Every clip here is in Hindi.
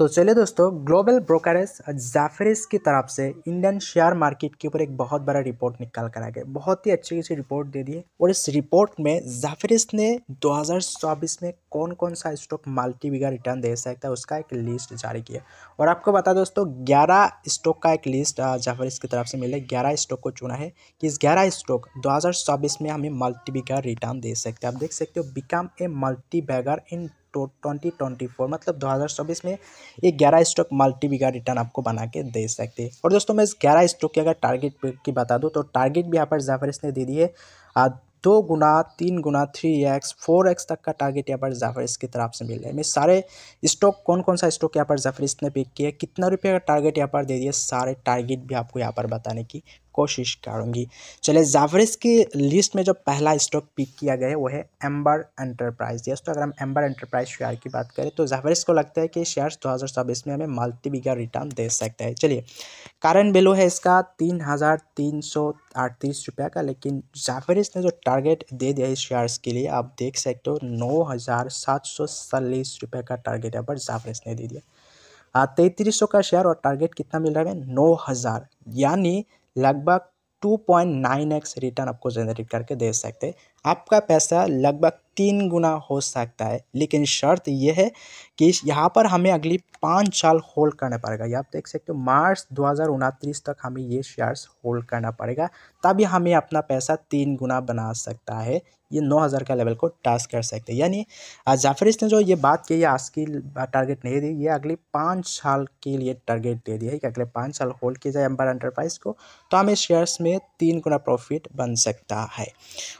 तो चलिए दोस्तों ग्लोबल ब्रोकरेज जाफरिस की तरफ से इंडियन शेयर मार्केट के ऊपर एक बहुत बड़ा रिपोर्ट निकाल कर आ गया बहुत ही अच्छी अच्छी रिपोर्ट दे दी है और इस रिपोर्ट में जाफरिस ने 2024 में कौन कौन सा स्टॉक मल्टी बिगर रिटर्न दे सकता है उसका एक लिस्ट जारी किया और आपको बता दोस्तों ग्यारह स्टॉक का एक लिस्ट जाफरिस की तरफ से मिले ग्यारह स्टॉक को चुना है कि इस ग्यारह स्टॉक दो में हमें मल्टी बिगर रिटर्न दे सकते हैं आप देख सकते हो become a multi bagger in twenty twenty four मतलब दो हज़ार चौबीस में ये ग्यारह स्टॉक मल्टी बिगा रिटर्न आपको बना के दे सकते हैं और दोस्तों मैं इस ग्यारह स्टॉक की अगर टारगेट की बता दूँ तो टारगेट भी यहाँ पर जाफरिस ने दे दी है दो गुना तीन गुना थ्री एक्स फोर एक्स तक का टारगेट यहाँ पर जाफरिस की तरफ से मिल रहा है मैं सारे स्टॉक कौन कौन सा स्टॉक यहाँ पर जाफरिस ने पिक किया कितना रुपये का टारगेट यहाँ पर दे दिया सारे टारगेट भी आपको यहाँ पर बताने की कोशिश करूँगी चलिए जावरेज की लिस्ट में जो पहला स्टॉक पिक किया गया है वो है एम्बर एंटरप्राइज दोस्तों अगर हम एम्बर एंटरप्राइज शेयर की बात करें तो जावरेज को लगता है कि शेयर्स 2024 में हमें मल्टी बिगर रिटर्न दे सकता है चलिए कारण वैल्यू है इसका तीन हज़ार तीन सौ अड़तीस रुपये का लेकिन जाफरिस ने जो टारगेट दे दिया है शेयर्स के लिए आप देख सकते हो नौ हज़ार सात सौ चालीस रुपये का टारगेट है पर जाफरिस ने दे दिया हाँ, तैंतीस सौ का शेयर और टारगेट कितना मिल रहा है नौ हज़ार यानी लगभग two point nine x return आपको जनरेट करके दे सकते आपका पैसा लगभग तीन गुना हो सकता है लेकिन शर्त यह है कि यहाँ पर हमें अगली पाँच साल होल्ड करना पड़ेगा या आप देख सकते हो मार्च दो तक हमें ये शेयर्स होल्ड करना पड़ेगा तभी हमें अपना पैसा तीन गुना बना सकता है ये नौ हज़ार का लेवल को टास्क कर सकते हैं यानी जाफरिस ने जो ये बात की आज की टारगेट नहीं दी ये अगले पाँच साल के लिए टारगेट दे दिया है कि अगले पाँच साल होल्ड किया जाए एम्बर एंटरप्राइज को तो हमें शेयर्स में तीन गुना प्रॉफिट बन सकता है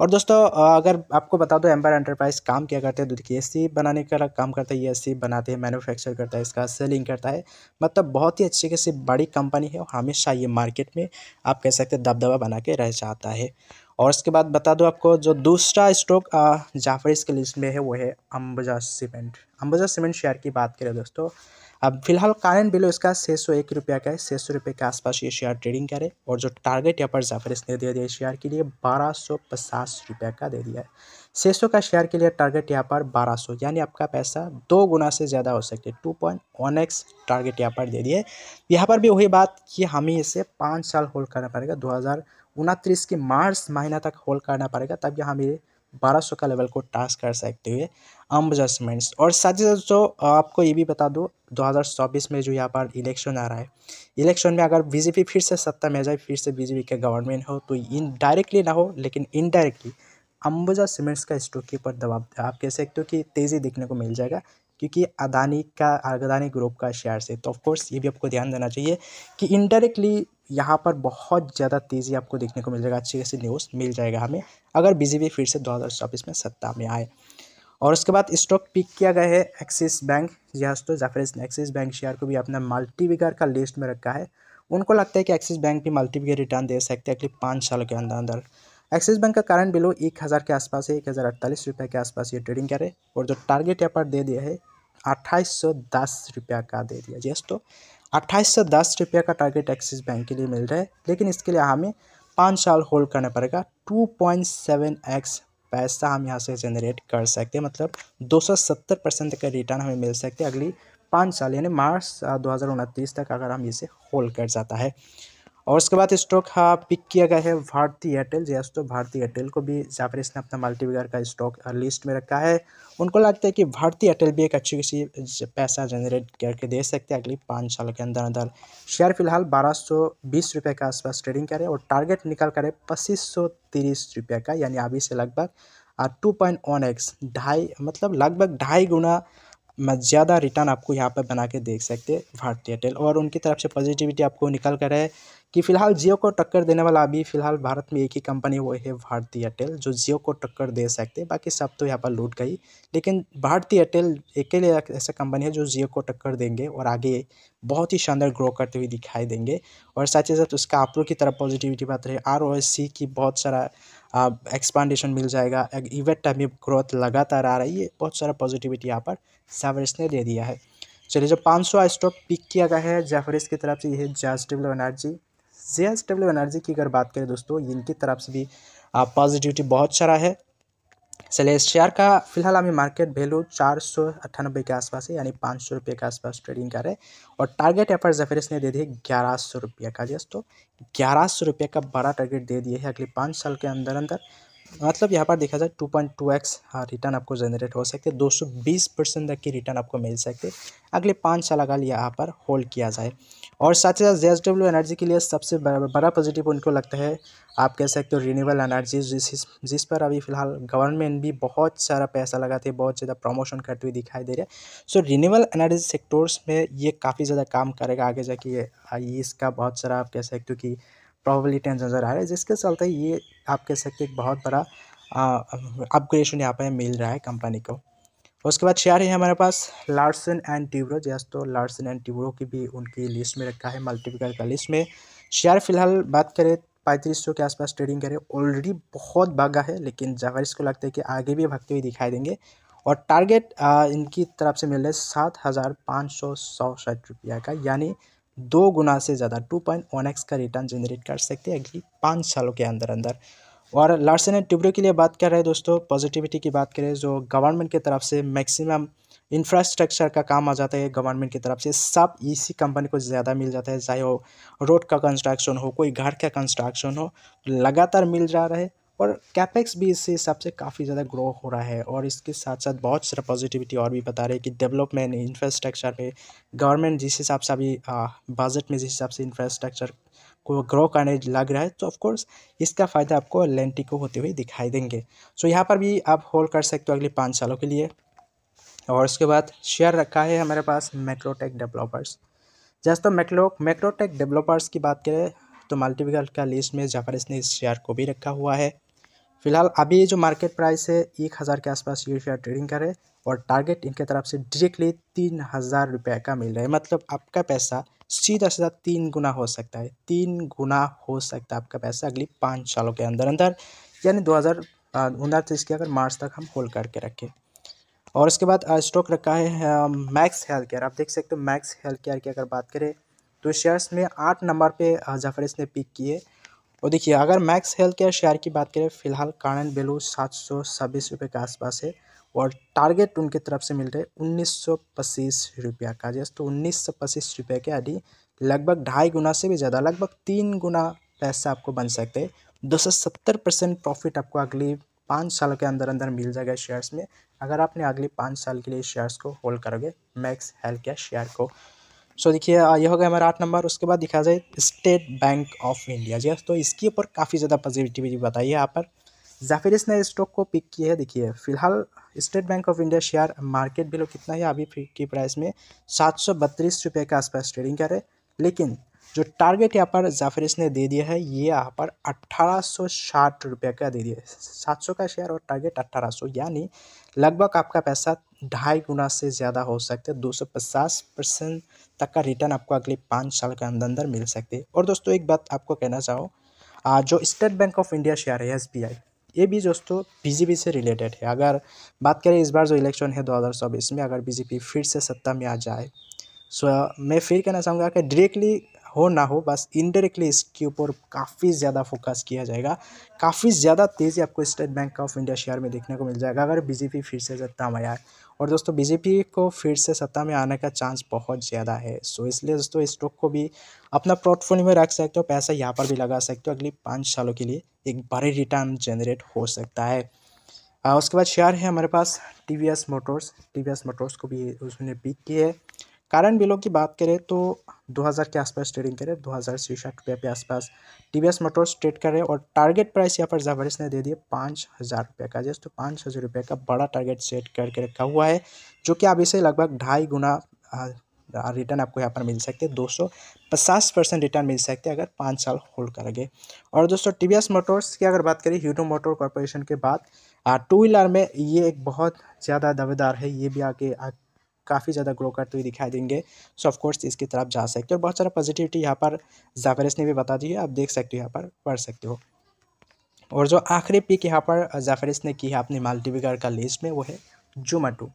और दोस्तों अगर आपको बता दो एम्बर एंटरप्राइज काम क्या करते हैं दूध की ए बनाने का काम करता है ये ए बनाते हैं मैन्युफैक्चर करता है इसका सेलिंग करता है मतलब बहुत ही अच्छी से बड़ी कंपनी है और हमेशा ये मार्केट में आप कह सकते हैं दबदबा बना के रह जाता है और उसके बाद बता दो आपको जो दूसरा स्टॉक जाफरीज के लिस्ट में है वो है Ambuja cement Ambuja cement share की बात करें दोस्तों अब फिलहाल करंट बिलो इसका छः सौ एक रुपया का है छः सौ रुपये के आसपास ये शेयर ट्रेडिंग करे और जो टारगेट यहाँ पर जाफर इसने दे दिया शेयर के लिए बारह सौ पचास रुपया का दे दिया है छः सौ का शेयर के लिए टारगेट यहाँ पर बारह सौ यानी आपका पैसा दो गुना से ज़्यादा हो सके two point one x target यहाँ पर दे दिए यहाँ पर भी वही बात कि हमें इसे पाँच साल होल्ड करना पड़ेगा दो हज़ार उनतीस के मार्च महीना तक होल्ड करना पड़ेगा तब यहाँ मेरे 1200 का लेवल को टास्क कर सकते हुए अम्ब जजमेंट्स और साथ ही साथ जो आपको ये भी बता दूँ 2024 में जो यहाँ पर इलेक्शन आ रहा है इलेक्शन में अगर बीजेपी फिर से सत्ता में आ जाए फिर से बीजेपी का गवर्नमेंट हो तो इन डायरेक्टली ना हो लेकिन इनडायरेक्टली अम्बुजा सीमेंट्स का स्टॉक के ऊपर दबाव आप कह सकते हो कि तेज़ी देखने को मिल जाएगा क्योंकि अदानी का अदानी ग्रुप का शेयर से तो ऑफकोर्स ये भी आपको ध्यान देना चाहिए कि इनडायरेक्टली यहाँ पर बहुत ज़्यादा तेज़ी आपको देखने को मिल जाएगा अच्छी खासी न्यूज़ मिल जाएगा हमें अगर बीजेपी फिर से दो में सत्ता में आए और उसके बाद स्टॉक पिक किया गया है एक्सिस बैंक या तो जाफरेज ने एक्सिस बैंक शेयर को भी अपना मल्टीविगर का लिस्ट में रखा है उनको लगता है कि एक्सिस बैंक भी मल्टीविगर रिटर्न दे सकते हैं अगले पाँच साल के अंदर अंदर एक्सिस बैंक का करंट बिलो एक हज़ार के आसपास है एक हज़ार अड़तालीस रुपये के आसपास ये ट्रेडिंग करे और जो टारगेट यहाँ पर दे दिया है अट्ठाईस सौ दस रुपया का दे दिया जी तो अट्ठाईस सौ दस रुपये का टारगेट एक्सिस बैंक के लिए मिल रहा है लेकिन इसके लिए हमें पाँच साल होल्ड करना पड़ेगा टू पॉइंट सेवन एक्स पैसा हम यहाँ से जनरेट कर सकते हैं मतलब दो सौ सत्तर परसेंट का रिटर्न हमें मिल सकते हैं अगली पाँच साल यानी मार्च दो हज़ार उनतीस तक अगर हम इसे होल्ड कर जाता है और उसके बाद स्टॉक हाँ पिक किया गया है भारतीय एयरटेल जी तो भारतीय एयरटेल को भी यहाँ इसने अपना मल्टीविगर का स्टॉक लिस्ट में रखा है उनको लगता है कि भारतीय एयरटेल भी एक अच्छी किसी पैसा जनरेट करके दे सकते हैं अगले पाँच साल के अंदर अंदर शेयर फिलहाल बारह सौ बीस रुपये के आसपास ट्रेडिंग करे और टारगेट निकल करे पच्चीस सौ तीस रुपये का यानी अभी से लगभग टू पॉइंट वन एक्स ढाई मतलब लगभग ढाई गुना ज़्यादा रिटर्न आपको यहाँ पर बना के देख सकते हैं भारतीय एयरटेल और उनकी तरफ से पॉजिटिविटी आपको निकल कर है कि फ़िलहाल जियो को टक्कर देने वाला अभी फ़िलहाल भारत में एक ही कंपनी वो है भारतीय एयरटेल जो जियो को टक्कर दे सकते बाकी सब तो यहाँ पर लूट गई लेकिन भारतीय एयरटेल अकेले ऐसा कंपनी है जो जियो को टक्कर देंगे और आगे बहुत ही शानदार ग्रो करते हुए दिखाई देंगे और साथ ही साथ उसका आप लोग की तरफ पॉजिटिविटी बात रही आर की बहुत सारा एक्सपांडेशन मिल जाएगा इवेंट टाइम में ग्रोथ लगातार आ रही है बहुत सारा पॉजिटिविटी यहाँ पर सावरिस ने दे दिया है चलिए जो 500 स्टॉक पिक किया गया है जैफरिस की तरफ से यह जैस डेवल energy J S W energy की अगर बात करें दोस्तों इनकी तरफ से भी पॉजिटिविटी बहुत सारा है चलिए शेयर का फिलहाल हमें मार्केट वैल्यू चार सौ अट्ठानबे के आसपास है यानी पाँच सौ रुपये के आसपास ट्रेडिंग कर रहे हैं और टारगेट यहाँ पर जफेरिस ने दे दिए ग्यारह सौ रुपये का दोस्तों ग्यारह सौ रुपये का बड़ा टारगेट दे दिए है अगले पाँच साल के अंदर अंदर मतलब यहाँ पर देखा जाए two point two x return हाँ, आपको जनरेट हो सकते दो सौ बीस परसेंट तक की रिटर्न आपको मिल सकते अगले पाँच साल अगर यहाँ पर होल्ड किया जाए और साथ ही साथ जे डब्ल्यू एनर्जी के लिए सबसे बड़ा पॉजिटिव उनको लगता है आप कह सकते हो रीनेबल एनर्जी जिस जिस पर अभी फ़िलहाल गवर्नमेंट भी बहुत सारा पैसा लगाते हैं बहुत ज़्यादा प्रमोशन करते हुए दिखाई दे रहे हैं सो रीनेबल एनर्जी सेक्टर्स में ये काफ़ी ज़्यादा काम करेगा आगे जाके इसका बहुत सारा आप कह सकते हो कि प्रॉबिलिटी नज़र आ रहा है जिसके चलते ये आप कह सकते हो बहुत बड़ा अपग्रेडेशन यहाँ पर मिल रहा है कंपनी को उसके बाद शेयर है हमारे पास लार्सन एंड ट्यूब्रो जैसो तो लार्सन एंड ट्यूब्रो की भी उनकी लिस्ट में रखा है मल्टीपिकल का लिस्ट में शेयर फिलहाल बात करें पैंतीस के आसपास ट्रेडिंग करें ऑलरेडी बहुत भागा है लेकिन जगह इसको लगता है कि आगे भी भागते हुए दिखाई देंगे और टारगेट इनकी तरफ से मिल रहा है सात हज़ार पाँच सौ सड़सठ रुपया का यानी दो गुना से ज़्यादा टू पॉइंट वन एक्स का रिटर्न जनरेट कर सकते हैं अगली पाँच सालों के अंदर अंदर और लार्सन एंड ट्यूब्रो के लिए बात कर रहे हैं दोस्तों पॉजिटिविटी की बात करें जो गवर्नमेंट की तरफ से मैक्सिमम इंफ्रास्ट्रक्चर का काम आ जाता है गवर्नमेंट की तरफ से सब इसी कंपनी को ज़्यादा मिल जाता है चाहे वो रोड का कंस्ट्रक्शन हो कोई घर का कंस्ट्रक्शन हो लगातार मिल जा रहा है और कैपेक्स भी इससे हिसाब से काफ़ी ज़्यादा ग्रो हो रहा है और इसके साथ साथ बहुत सारा पॉजिटिविटी और भी बता रहे हैं कि डेवलपमेंट इंफ्रास्ट्रक्चर पे गवर्नमेंट जिस हिसाब से अभी बजट में जिस हिसाब से इंफ्रास्ट्रक्चर को ग्रो करने लग रहा है तो ऑफकोर्स इसका फ़ायदा आपको को होते हुए दिखाई देंगे सो यहाँ पर भी आप होल्ड कर सकते हो अगले पाँच सालों के लिए और उसके बाद शेयर रखा है हमारे पास मैक्रोटेक डेवलपर्स जैसे तो मैक्रो मैक्रोटेक डेवलपर्स की बात करें तो मल्टीपिकल का लिस्ट में जाकर इसने इस शेयर को भी रखा हुआ है फिलहाल अभी जो मार्केट प्राइस है एक हज़ार के आसपास ये शेयर ट्रेडिंग करे और टारगेट इनके तरफ से डायरेक्टली तीन हज़ार रुपये का मिल रहा है मतलब आपका पैसा सीधा सीधा तीन गुना हो सकता है तीन गुना हो सकता है आपका पैसा अगली पाँच सालों के अंदर अंदर यानी दो हज़ार उनतीस के अगर मार्च तक हम होल्ड करके रखें और उसके बाद स्टॉक रखा है मैक्स हेल्थ केयर आप देख सकते हो मैक्स हेल्थ केयर की अगर बात करें तो शेयर्स में आठ नंबर पे जफर ने पिक किए और देखिए अगर मैक्स हेल्थ केयर शेयर की बात करें फिलहाल कारण बेलू सात सौ छब्बीस रुपये के आसपास है और टारगेट उनके तरफ से मिल रहे उन्नीस सौ पच्चीस रुपया का जैसे तो उन्नीस सौ पच्चीस रुपये के आदि लगभग ढाई गुना से भी ज़्यादा लगभग तीन गुना पैसा आपको बन सकते दो सौ सत्तर परसेंट प्रॉफिट आपको अगली पाँच साल के अंदर अंदर मिल जाएगा शेयर्स में अगर आपने अगले पाँच साल के लिए शेयर्स को होल्ड करोगे मैक्स हेल्थ केयर शेयर को सो so, देखिए ये हो गया हमारा आठ नंबर उसके बाद दिखा जाए State Bank of India ji तो इसके ऊपर काफ़ी ज़्यादा पॉजिटिविटी बताइए यहाँ पर जाफिर इसने स्टॉक को पिक किया है देखिए फिलहाल State Bank of India share market value कितना है अभी की प्राइस में सात सौ बत्तीस रुपये के आसपास ट्रेडिंग कर रहे लेकिन जो टारगेट यहाँ पर जाफरिस ने दे दिया है ये यहाँ पर अट्ठारह सौ साठ रुपये का दे दिया है सात सौ का शेयर और टारगेट अट्ठारह सौ यानी लगभग आपका पैसा ढाई गुना से ज़्यादा हो सकता है दो सौ पचास परसेंट तक का रिटर्न आपको अगले पाँच साल के अंदर अंदर मिल सकते हैं और दोस्तों एक बात आपको कहना चाहो जो State Bank of India share है एस ये भी दोस्तों बीजेपी से रिलेटेड है अगर बात करें इस बार जो इलेक्शन है दो हज़ार चौबीस में अगर बीजेपी फिर से सत्ता में आ जाए सो मैं फिर कहना चाहूँगा कि डायरेक्टली हो ना हो बस इनडायरेक्टली इसके ऊपर काफ़ी ज़्यादा फोकस किया जाएगा काफ़ी ज़्यादा तेज़ी आपको State Bank of India share में देखने को मिल जाएगा अगर बीजेपी फिर से सत्ता में आए और दोस्तों बीजेपी को फिर से सत्ता में आने का चांस बहुत ज़्यादा है सो इसलिए दोस्तों स्टॉक को भी अपना पोर्टफोलियो में रख सकते हो पैसा यहाँ पर भी लगा सकते हो अगले पाँच सालों के लिए एक बड़े रिटर्न जनरेट हो सकता है आ, उसके बाद शेयर है हमारे पास T V S Motors T V S Motors को भी उसने पिक की है करंट बिलो की बात करें तो 2000 के आसपास ट्रेडिंग करें दो हज़ार साठ रुपये के आसपास T V S Motors trade करें और टारगेट प्राइस यहाँ पर जबरदस्त ने दे दिए पाँच हज़ार रुपये का जैसे तो पाँच हज़ार रुपये का बड़ा टारगेट सेट करके रखा हुआ है जो कि अभी से लगभग ढाई गुना रिटर्न आपको यहाँ पर मिल सकते हैं दो सौ पचास परसेंट रिटर्न मिल सकते हैं अगर पाँच साल होल्ड करेंगे और दोस्तों टी एस मोटर्स की अगर बात करें हीरो मोटर कॉरपोरेशन के बाद टू व्हीलर में ये एक बहुत ज़्यादा दावेदार है ये भी आगे काफ़ी ज़्यादा ग्रो करते हुए दिखाई देंगे सो ऑफकोर्स इसकी तरफ जा सकते हो और बहुत सारा पॉजिटिविटी यहाँ पर ज़ाफरस ने भी बता दी है आप देख सकते हो यहाँ पर पढ़ सकते हो और जो आखिरी पिक यहाँ पर जाफरिस ने की है अपने मल्टीविगर का लिस्ट में वो है जोमेटो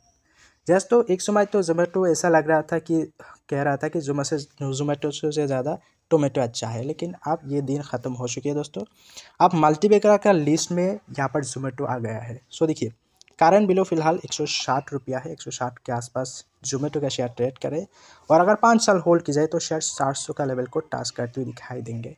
जैस तो एक समय तो जोमेटो ऐसा लग रहा था कि कह रहा था कि जोमे से जोमेटो से ज़्यादा टोमेटो अच्छा है लेकिन अब ये दिन ख़त्म हो चुके हैं दोस्तों अब मल्टीविगर का लिस्ट में यहाँ पर जोमेटो आ गया है सो देखिए कारण बिलो फिलहाल एक रुपया है एक के आसपास जोमेटो का शेयर ट्रेड करें और अगर पाँच साल होल्ड की जाए तो शेयर सात का लेवल को टास्क करते हुए दिखाई देंगे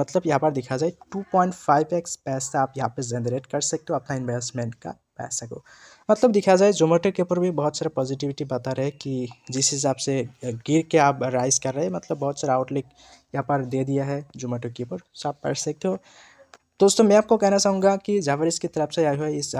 मतलब यहाँ पर देखा जाए 2.5x पैसा आप यहाँ पर जनरेट कर सकते हो अपना इन्वेस्टमेंट का पैसा को मतलब दिखा जाए जोमेटो के ऊपर भी बहुत सारा पॉजिटिविटी बता रहे कि जिस हिसाब से गिर के आप राइज कर रहे हैं मतलब बहुत सारा आउटलेट यहाँ पर दे दिया है जोमेटो के ऊपर सो आप पढ़ सकते हो दोस्तों मैं आपको कहना चाहूँगा कि जावरिस की तरफ से आया हुआ इस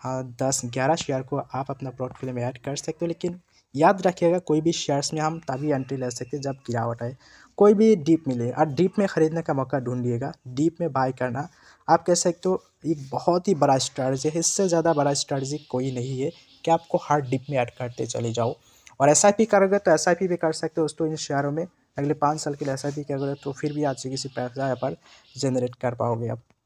हाँ, दस ग्यारह शेयर को आप अपना पोर्टफोलियो में ऐड कर सकते हो लेकिन याद रखिएगा कोई भी शेयर्स में हम तभी एंट्री ले सकते हैं जब गिरावट आए कोई भी डीप मिले और डीप में ख़रीदने का मौका ढूंढिएगा डीप में बाय करना आप कह सकते हो एक बहुत ही बड़ा स्ट्रैटेजी है इससे ज़्यादा बड़ा स्ट्रैटेजी कोई नहीं है कि आपको हर डीप में ऐड करते चले जाओ और एस आई पी करोगे तो एस आई पी भी कर सकते हो दोस्तों इन शेयरों में अगले पाँच साल के लिए एस आई पी करोगे तो फिर भी आज से किसी पैसा यहाँ पर जनरेट कर पाओगे आप